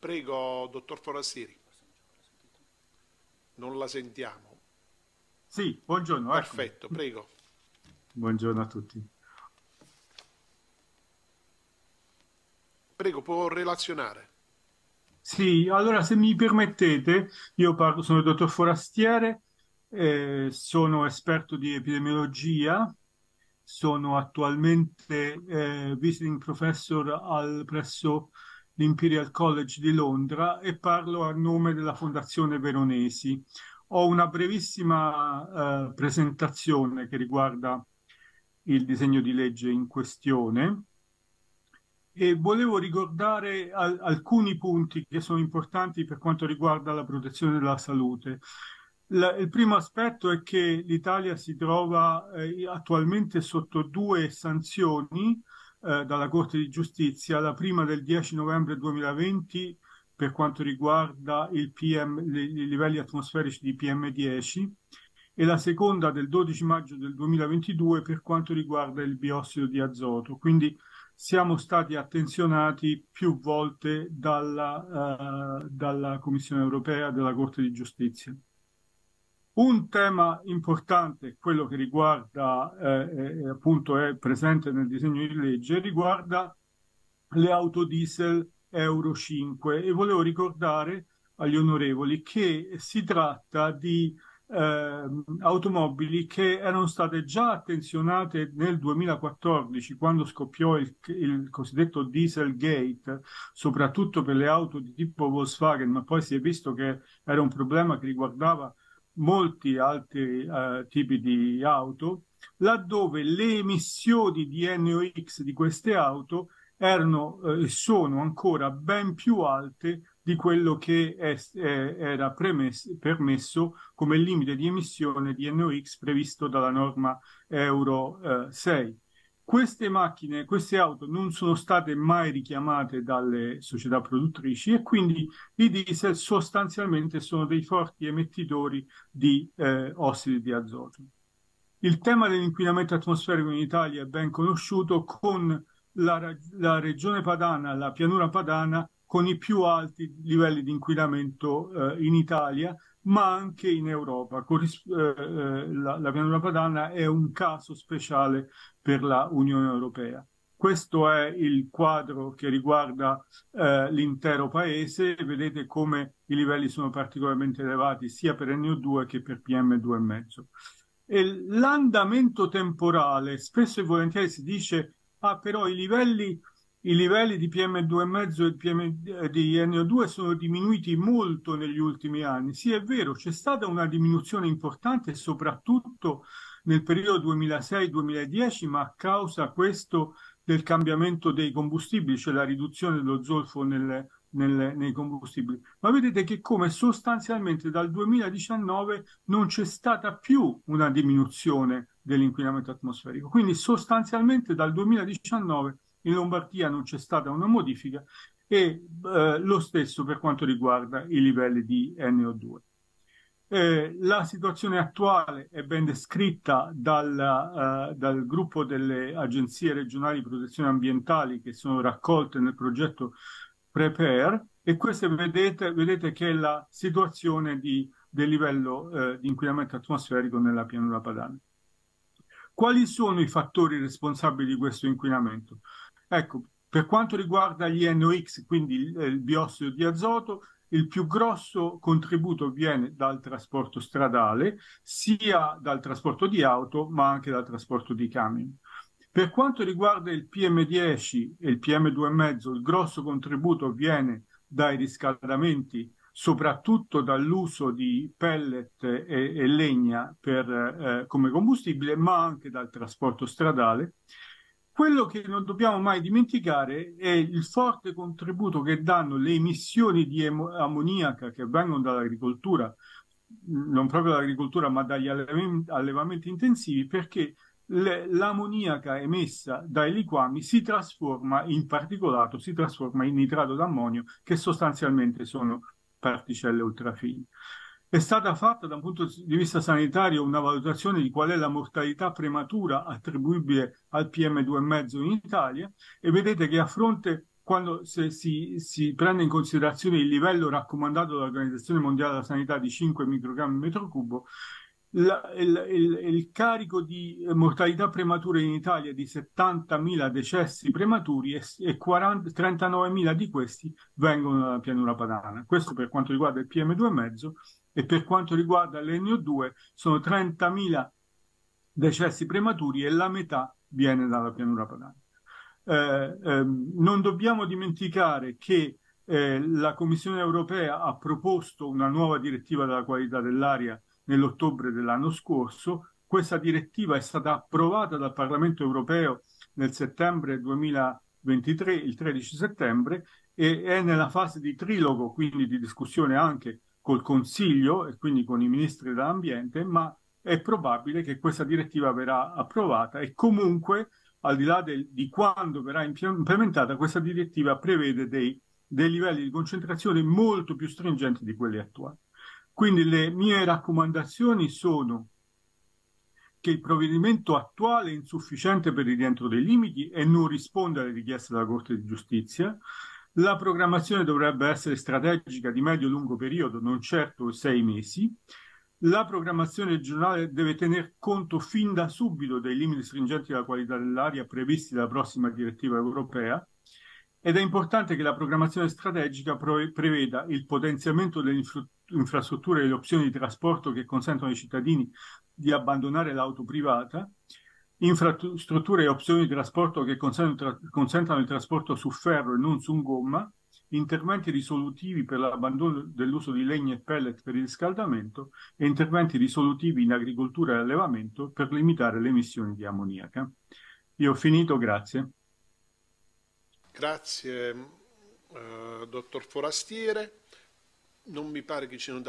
Prego, dottor Forastieri. Non la sentiamo. Sì, buongiorno. Perfetto, ecco. prego. Buongiorno a tutti. Prego, può relazionare. Sì, allora se mi permettete, io parlo, sono il dottor Forastiere, eh, sono esperto di epidemiologia, sono attualmente eh, visiting professor al, presso l'Imperial College di Londra e parlo a nome della Fondazione Veronesi. Ho una brevissima eh, presentazione che riguarda il disegno di legge in questione e volevo ricordare al alcuni punti che sono importanti per quanto riguarda la protezione della salute. La, il primo aspetto è che l'Italia si trova eh, attualmente sotto due sanzioni eh, dalla Corte di Giustizia, la prima del 10 novembre 2020 per quanto riguarda il PM, i livelli atmosferici di PM10 e la seconda del 12 maggio del 2022 per quanto riguarda il biossido di azoto. Quindi siamo stati attenzionati più volte dalla, eh, dalla Commissione europea dalla Corte di Giustizia. Un tema importante, quello che riguarda, eh, eh, eh, appunto è presente nel disegno di legge, riguarda le auto diesel Euro 5 e volevo ricordare agli onorevoli che si tratta di eh, automobili che erano state già attenzionate nel 2014 quando scoppiò il, il, cosiddetto Dieselgate, soprattutto per le auto di tipo Volkswagen, ma poi si è visto che era un problema che riguardava molti altri eh, tipi di auto, laddove le emissioni di NOx di queste auto erano eh, e eh, sono ancora ben più alte di quello che è, eh, era premesso, permesso come limite di emissione di NOx previsto dalla norma Euro 6. Eh, queste macchine, queste auto non sono state mai richiamate dalle società produttrici e quindi i diesel sostanzialmente sono dei forti emettitori di eh, ossidi di azoto. Il tema dell'inquinamento atmosferico in Italia è ben conosciuto con la, la regione padana, la pianura padana, con i più alti livelli di inquinamento eh, in Italia, ma anche in Europa. Eh, eh, la, la pianura padana è un caso speciale per la Unione Europea. Questo è il quadro che riguarda eh, l'intero paese. Vedete come i livelli sono particolarmente elevati sia per NO2 che per PM2,5. E l'andamento temporale, spesso e volentieri si dice, ah però i livelli i livelli di PM2,5 e PM, eh, di NO2 sono diminuiti molto negli ultimi anni. Sì, è vero, c'è stata una diminuzione importante, soprattutto nel periodo 2006-2010, ma a causa questo del cambiamento dei combustibili, cioè la riduzione dello zolfo nel, nel, nei combustibili. Ma vedete che come sostanzialmente dal 2019 non c'è stata più una diminuzione dell'inquinamento atmosferico. Quindi sostanzialmente dal 2019 in Lombardia non c'è stata una modifica e eh, lo stesso per quanto riguarda i livelli di NO2. Eh, la situazione attuale è ben descritta dal, eh, dal, gruppo delle agenzie regionali di protezione ambientali che sono raccolte nel progetto Prepare e questa vedete, vedete che è la situazione di, del livello eh, di inquinamento atmosferico nella pianura padana. Quali sono i fattori responsabili di questo inquinamento? Ecco, per quanto riguarda gli NOx, quindi eh, il, biossido di azoto, il più grosso contributo viene dal trasporto stradale, sia dal trasporto di auto, ma anche dal trasporto di camion. Per quanto riguarda il PM10 e il PM2,5, il grosso contributo viene dai riscaldamenti, soprattutto dall'uso di pellet e, e legna per, eh, come combustibile, ma anche dal trasporto stradale. Quello che non dobbiamo mai dimenticare è il forte contributo che danno le emissioni di ammoniaca che vengono dall'agricoltura, non proprio dall'agricoltura, ma dagli allevamenti intensivi, perché l'ammoniaca emessa dai liquami si trasforma in particolato, si trasforma in nitrato d'ammonio, che sostanzialmente sono particelle ultrafine. È stata fatta da un punto di vista sanitario una valutazione di qual è la mortalità prematura attribuibile al PM2,5 in Italia e vedete che a fronte quando si, si, prende in considerazione il livello raccomandato dall'Organizzazione Mondiale della Sanità di 5 microgrammi metro cubo, la, il, il, il, carico di mortalità prematura in Italia di 70.000 decessi prematuri e, e 39.000 di questi vengono dalla pianura padana. Questo per quanto riguarda il PM2,5 e per quanto riguarda l'NO2 sono 30.000 decessi prematuri e la metà viene dalla pianura padana. Eh, ehm, non dobbiamo dimenticare che eh, la Commissione europea ha proposto una nuova direttiva della qualità dell'aria nell'ottobre dell'anno scorso. Questa direttiva è stata approvata dal Parlamento europeo nel settembre 2023, il 13 settembre, e è nella fase di trilogo, quindi di discussione anche col Consiglio e quindi con i ministri dell'ambiente, ma è probabile che questa direttiva verrà approvata e comunque, al di là del, di quando verrà implementata, questa direttiva prevede dei, dei livelli di concentrazione molto più stringenti di quelli attuali. Quindi le mie raccomandazioni sono che il provvedimento attuale è insufficiente per il rientro dei limiti e non risponde alle richieste della Corte di Giustizia, la programmazione dovrebbe essere strategica di medio-lungo periodo, non certo sei mesi. La programmazione regionale deve tener conto fin da subito dei limiti stringenti della qualità dell'aria previsti dalla prossima direttiva europea ed è importante che la programmazione strategica preveda il potenziamento delle infrastrutture e le opzioni di trasporto che consentono ai cittadini di abbandonare l'auto privata, infrastrutture e opzioni di trasporto che consentano il trasporto su ferro e non su gomma, interventi risolutivi per l'abbandono dell'uso di legna e pellet per il riscaldamento e interventi risolutivi in agricoltura e allevamento per limitare le emissioni di ammoniaca. Io ho finito, grazie. Grazie, eh, dottor Forastiere. Non mi pare che ci siano da